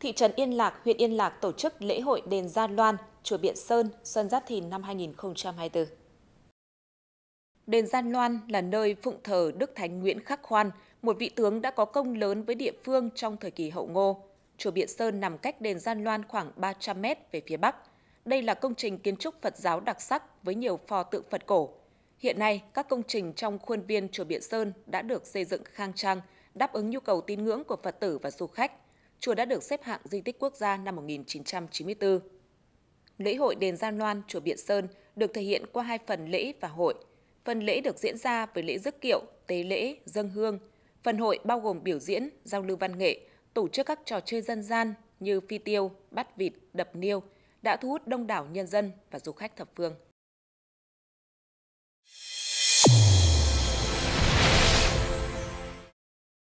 thị trấn Yên Lạc, huyện Yên Lạc tổ chức lễ hội đền Gia Loan, chùa Biện Sơn, Xuân Giáp Thìn năm 2024. Đền Gian Loan là nơi phụng thờ Đức Thánh Nguyễn Khắc Khoan, một vị tướng đã có công lớn với địa phương trong thời kỳ hậu ngô. Chùa Biện Sơn nằm cách đền Gian Loan khoảng 300 mét về phía bắc. Đây là công trình kiến trúc Phật giáo đặc sắc với nhiều pho tượng Phật cổ. Hiện nay, các công trình trong khuôn viên chùa Biện Sơn đã được xây dựng khang trang, đáp ứng nhu cầu tín ngưỡng của Phật tử và du khách – chùa đã được xếp hạng di tích quốc gia năm 1994. Lễ hội đền Gia Loan, chùa Biện Sơn được thể hiện qua hai phần lễ và hội. Phần lễ được diễn ra với lễ dứt kiệu, tế lễ, dân hương. Phần hội bao gồm biểu diễn, giao lưu văn nghệ, tổ chức các trò chơi dân gian như phi tiêu, bắt vịt, đập niêu, đã thu hút đông đảo nhân dân và du khách thập phương